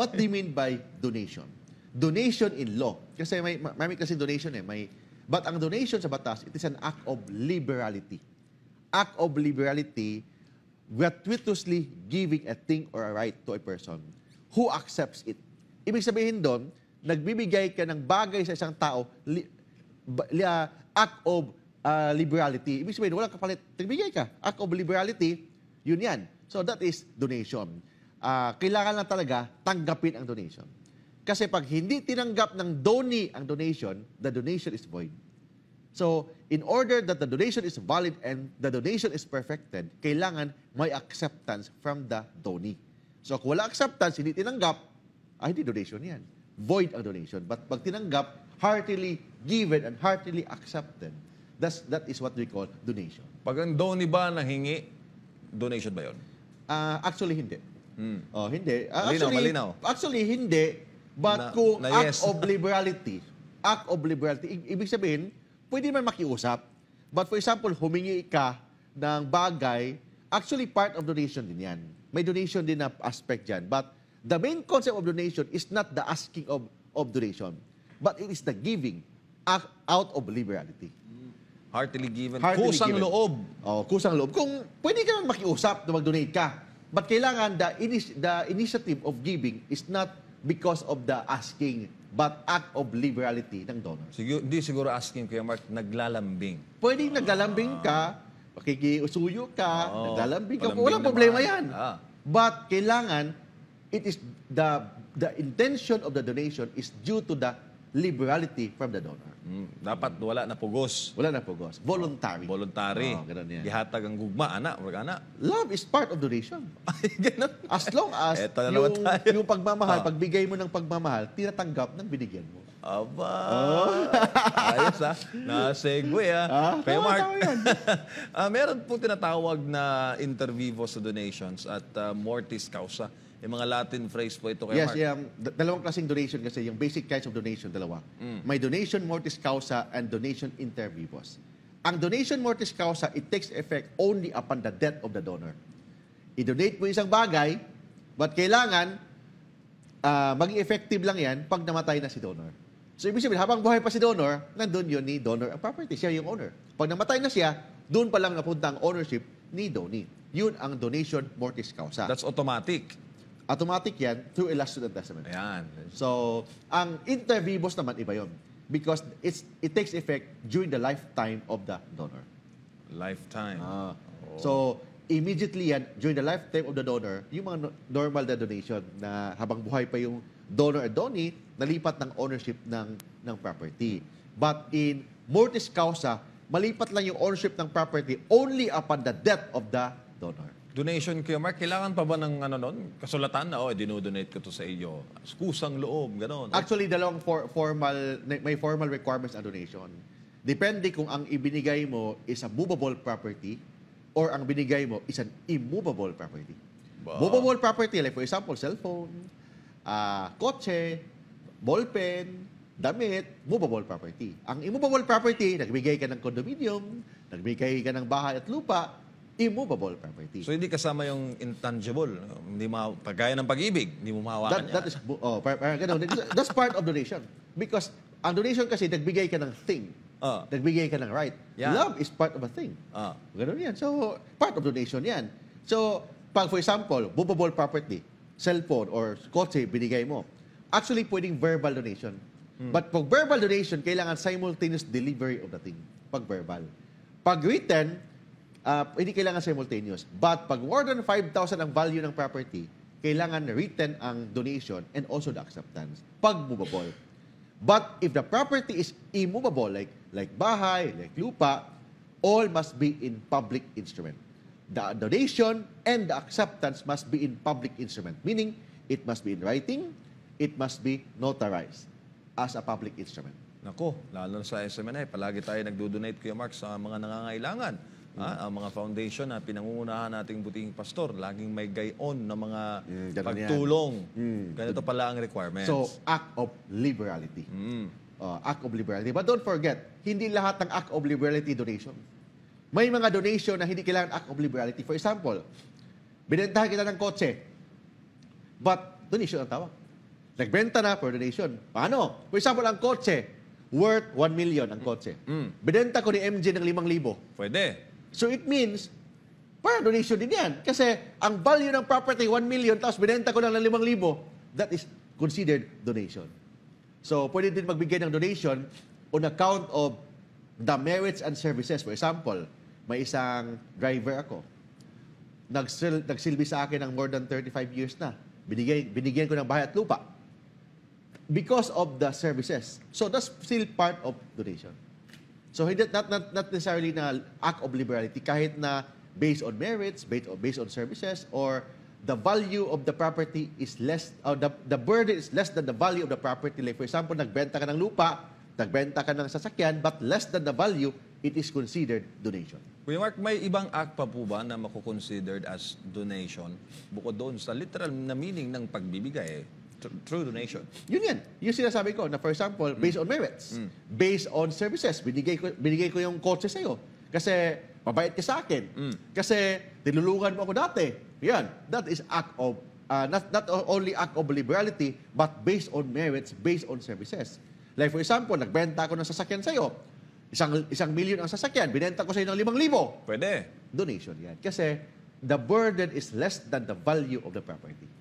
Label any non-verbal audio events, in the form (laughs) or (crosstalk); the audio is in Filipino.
What do you mean by donation? Donation in law. Kasi may, may kasi donation eh. May, but ang donation sa batas, it is an act of liberality. Act of liberality, gratuitously giving a thing or a right to a person who accepts it. Ibig sabihin doon, nagbibigay ka ng bagay sa isang tao, li, li, uh, act of uh, liberality. Ibig sabihin, walang kapalit. Nagbibigay ka. Act of liberality, yun yan. So that is donation uh, kailangan lang talaga tanggapin ang donation. Kasi pag hindi tinanggap ng donee ang donation, the donation is void. So, in order that the donation is valid and the donation is perfected, kailangan may acceptance from the donee. So, kung wala acceptance, hindi tinanggap, ay, ah, hindi donation yan. Void ang donation. But pag tinanggap, heartily given and heartily accepted, that's, that is what we call donation. Pag ang donee ba nanghingi, donation ba yun? Uh, actually, hindi. Mm. Oh, hindi. Ah, actually, malinaw. Actually, hindi. But na, kung na yes. act of (laughs) liberality, act of liberality, ibig sabihin, pwede man makiusap. But for example, humingi ka ng bagay, actually part of donation din yan. May donation din na aspect dyan. But the main concept of donation is not the asking of, of donation, but it is the giving act, out of liberality. Heartily given. Heartily kusang given. loob. Oh, kusang loob. Kung pwede ka lang makiusap na mag-donate ka, But kailangan the, inis- the initiative of giving is not because of the asking, but act of liberality ng donor. Siguro, hindi siguro asking Kuya Mark, naglalambing. Pwedeng naglalambing ka, pakikiusuyo ka, Oo, naglalambing ka, palambing walang naman. problema yan. Ah. But kailangan, it is the the intention of the donation is due to the liberality from the donor. Mm, dapat wala na pugos. Wala na pugos. Voluntary. Oh, voluntary. Oh, ganun yan. Dihatag ang gugma, anak, wag anak. Love is part of donation. (laughs) Ay, ganun. As long as Eto na yung, tayo. yung pagmamahal, oh. pagbigay mo ng pagmamahal, tinatanggap ng binigyan mo. Aba! Oh. (laughs) Ayos ha. Ah. Nasegue ha. Ah, ah Kaya Mark, uh, (laughs) meron po tinatawag na intervivos donations at uh, mortis causa. Yung mga Latin phrase po ito kay yes, Mark. Yes, yung dalawang klaseng donation kasi, yung basic kinds of donation, dalawa. Mm. May donation mortis causa and donation inter vivos. Ang donation mortis causa, it takes effect only upon the death of the donor. I-donate mo isang bagay, but kailangan uh, maging effective lang yan pag namatay na si donor. So, ibig sabihin, habang buhay pa si donor, nandun yun ni donor ang property. Siya yung owner. Pag namatay na siya, doon pa lang napunta ang ownership ni donee. Yun ang donation mortis causa. That's automatic. Automatic yan through Elas Testament. Ayan. So, ang inter vivos naman iba yon because it's it takes effect during the lifetime of the donor. Lifetime. Ah. Oh. So, immediately yan, during the lifetime of the donor, yung mga normal na donation na habang buhay pa yung donor or donee, nalipat ng ownership ng, ng property. But in mortis causa, malipat lang yung ownership ng property only upon the death of the donor donation kayo, Mark, kailangan pa ba ng ano nun? Kasulatan na, oh, dinodonate ko to sa iyo. Kusang loob, gano'n. Actually, dalawang for, formal, may formal requirements ang donation. Depende kung ang ibinigay mo is a movable property or ang binigay mo is an immovable property. Ba? Movable property, like for example, cellphone, uh, kotse, ballpen, damit, movable property. Ang immovable property, nagbigay ka ng condominium, nagbigay ka ng bahay at lupa, immovable property. So hindi kasama yung intangible, hindi ma kagaya ng pag-ibig, hindi mo mahawakan that, That is, oh, parang ganun. That's part of donation. Because ang donation kasi, nagbigay ka ng thing. Uh, nagbigay ka ng right. Yeah. Love is part of a thing. Uh, ganun yan. So, part of donation yan. So, pag for example, movable property, cellphone or kotse, binigay mo. Actually, pwedeng verbal donation. Hmm. But pag verbal donation, kailangan simultaneous delivery of the thing. Pag verbal. Pag written, uh, hindi kailangan simultaneous. But pag more than 5,000 ang value ng property, kailangan written ang donation and also the acceptance. Pag movable. But if the property is immovable, like, like bahay, like lupa, all must be in public instrument. The donation and the acceptance must be in public instrument, meaning it must be in writing, it must be notarized as a public instrument. Nako, lalo na sa SMNI, palagi tayo nagdo-donate, Kuya Mark, sa mga nangangailangan. Ah, mm. ang mga foundation na pinangungunahan nating buting pastor, laging may gayon na mga Mm, ganun yan. pagtulong. Mm. Ganito pala ang requirements. So, act of liberality. Mm. Uh, act of liberality. But don't forget, hindi lahat ng act of liberality donation. May mga donation na hindi kailangan act of liberality. For example, binentahan kita ng kotse, but donation ang tawag. Nagbenta na for donation. Paano? For example, ang kotse, worth 1 million ang kotse. Mm. Binenta ko ni MJ ng 5,000. Pwede. So it means, para donation din yan. Kasi ang value ng property, 1 million, tapos binenta ko lang ng 5,000, that is considered donation. So pwede din magbigay ng donation on account of the merits and services. For example, may isang driver ako. Nagsil nagsilbi sa akin ng more than 35 years na. Binigay, binigyan ko ng bahay at lupa because of the services. So that's still part of donation. So not, not, not necessarily na act of liberality, kahit na based on merits, based on, based on services, or the value of the property is less, or the, the burden is less than the value of the property. Like for example, nagbenta ka ng lupa, nagbenta ka ng sasakyan, but less than the value, it is considered donation. Kuya Mark, may ibang act pa po ba na makukonsidered as donation bukod doon sa literal na meaning ng pagbibigay? through donation. Yun yan. Yung sinasabi ko na, for example, based on merits, mm. based on services, binigay ko, binigay ko yung kotse sa'yo. Kasi mabait ka sa akin. Mm. Kasi tinulungan mo ako dati. Yan. That is act of, uh, not, not only act of liberality, but based on merits, based on services. Like for example, nagbenta ako ng sasakyan sa'yo. Isang, isang million ang sasakyan. Binenta ko sa'yo ng limang libo. Pwede. Donation yan. Kasi the burden is less than the value of the property.